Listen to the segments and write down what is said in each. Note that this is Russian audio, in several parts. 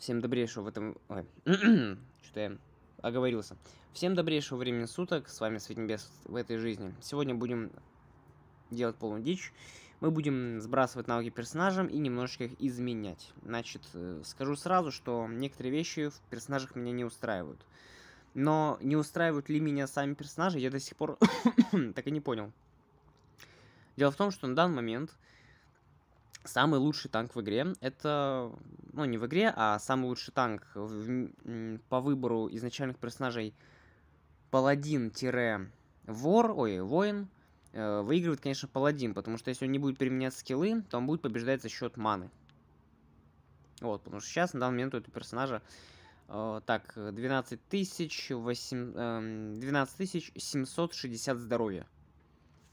Всем добрейшего в этом... Ой, что-то я оговорился. Всем добрейшего времени суток, с вами Светнебес в этой жизни. Сегодня будем делать полную дичь. Мы будем сбрасывать навыки персонажам и немножечко их изменять. Значит, э, скажу сразу, что некоторые вещи в персонажах меня не устраивают. Но не устраивают ли меня сами персонажи, я до сих пор так и не понял. Дело в том, что на данный момент Самый лучший танк в игре это, ну не в игре, а самый лучший танк в, по выбору изначальных персонажей паладин-вор, ой, воин, э, выигрывает, конечно, паладин, потому что если он не будет применять скиллы, то он будет побеждать за счет маны. Вот, потому что сейчас на данный момент у этого персонажа э, так 12 тысяч восемь э, эм, 12 тысяч 760 здоровья.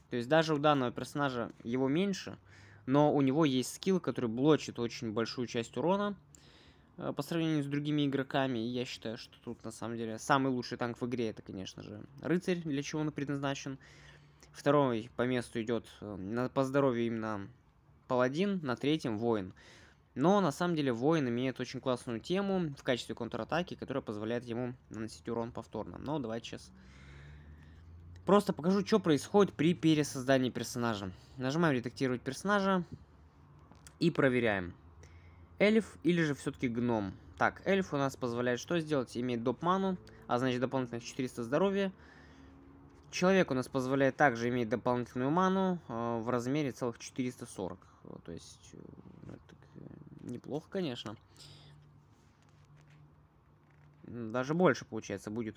То есть даже у данного персонажа его меньше, но у него есть скилл, который блочит очень большую часть урона э, по сравнению с другими игроками. Я считаю, что тут на самом деле самый лучший танк в игре это, конечно же, рыцарь, для чего он предназначен. Второй по месту идет э, по здоровью именно паладин, на третьем воин. Но на самом деле воин имеет очень классную тему в качестве контратаки, которая позволяет ему наносить урон повторно. Но давайте сейчас Просто покажу, что происходит при пересоздании персонажа. Нажимаем «Редактировать персонажа» и проверяем. Эльф или же все-таки гном. Так, эльф у нас позволяет что сделать? Имеет доп ману, а значит дополнительных 400 здоровья. Человек у нас позволяет также иметь дополнительную ману э, в размере целых 440. Э, то есть, э, ну, это э, неплохо, конечно. Даже больше, получается, будет.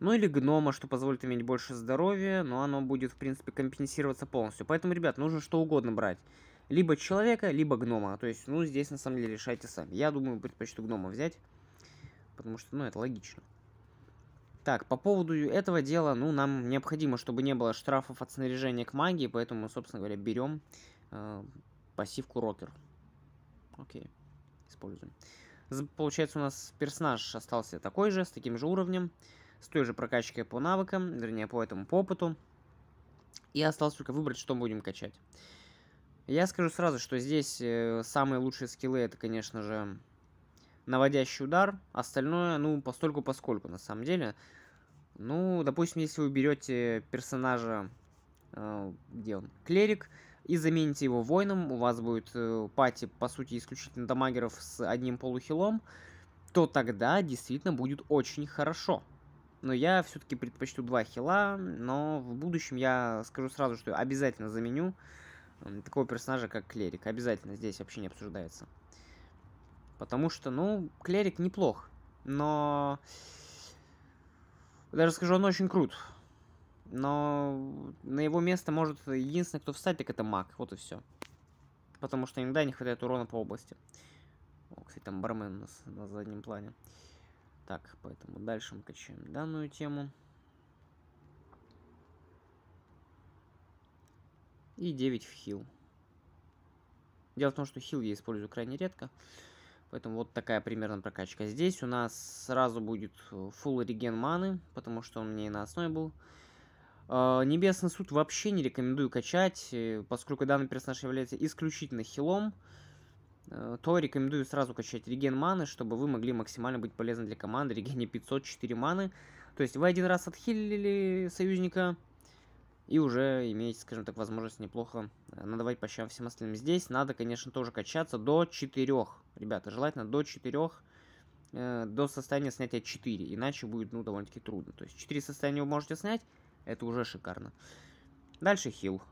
Ну или гнома, что позволит иметь больше здоровья, но оно будет, в принципе, компенсироваться полностью. Поэтому, ребят, нужно что угодно брать. Либо человека, либо гнома. То есть, ну, здесь на самом деле решайте сами. Я думаю, предпочту гнома взять. Потому что, ну, это логично. Так, по поводу этого дела, ну, нам необходимо, чтобы не было штрафов от снаряжения к магии, поэтому, собственно говоря, берем э, пассивку Рокер. Окей, используем. Получается, у нас персонаж остался такой же, с таким же уровнем с той же прокачкой по навыкам, вернее, по этому по опыту. И осталось только выбрать, что будем качать. Я скажу сразу, что здесь э, самые лучшие скиллы это, конечно же, наводящий удар. Остальное, ну, постольку поскольку, на самом деле. Ну, допустим, если вы берете персонажа, э, где он, клерик, и замените его воином, у вас будет э, пати, по сути, исключительно дамагеров с одним полухилом, то тогда действительно будет очень хорошо. Но я все-таки предпочту два хила, но в будущем я скажу сразу, что обязательно заменю такого персонажа, как Клерик. Обязательно здесь вообще не обсуждается. Потому что, ну, Клерик неплох, но... Даже скажу, он очень крут. Но на его место может единственный, кто встать, так это маг. Вот и все. Потому что иногда не хватает урона по области. О, кстати, там бармен у нас на заднем плане. Так, поэтому дальше мы качаем данную тему. И 9 в хил. Дело в том, что хил я использую крайне редко. Поэтому вот такая примерно прокачка. Здесь у нас сразу будет э, full реген маны, потому что он мне и на основе был. А, небесный суд вообще не рекомендую качать, э, поскольку данный персонаж является исключительно хилом. Э, то рекомендую сразу качать реген маны, чтобы вы могли максимально быть полезны для команды. Регене 504 маны. То есть вы один раз отхилили союзника и уже имеете, скажем так, возможность неплохо э, надавать по щам всем остальным. Здесь надо, конечно, тоже качаться до 4. Ребята, желательно до 4, э, до состояния снятия 4. Иначе будет, ну, довольно-таки трудно. То есть 4 состояния вы можете снять, это уже шикарно. Дальше хил.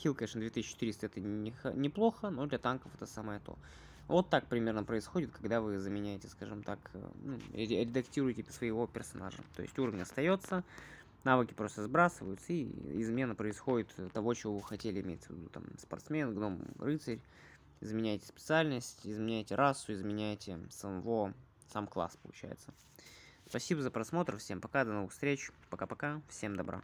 Хил, конечно, 2400 это неплохо, но для танков это самое то. Вот так примерно происходит, когда вы заменяете, скажем так, э, ну, редактируете своего персонажа. То есть уровень остается, навыки просто сбрасываются, и измена происходит того, чего вы хотели иметь в виду. Там спортсмен, гном, рыцарь. Изменяете специальность, изменяете расу, изменяете самого, сам класс, получается. Спасибо за просмотр, всем пока, до новых встреч, пока-пока, всем добра.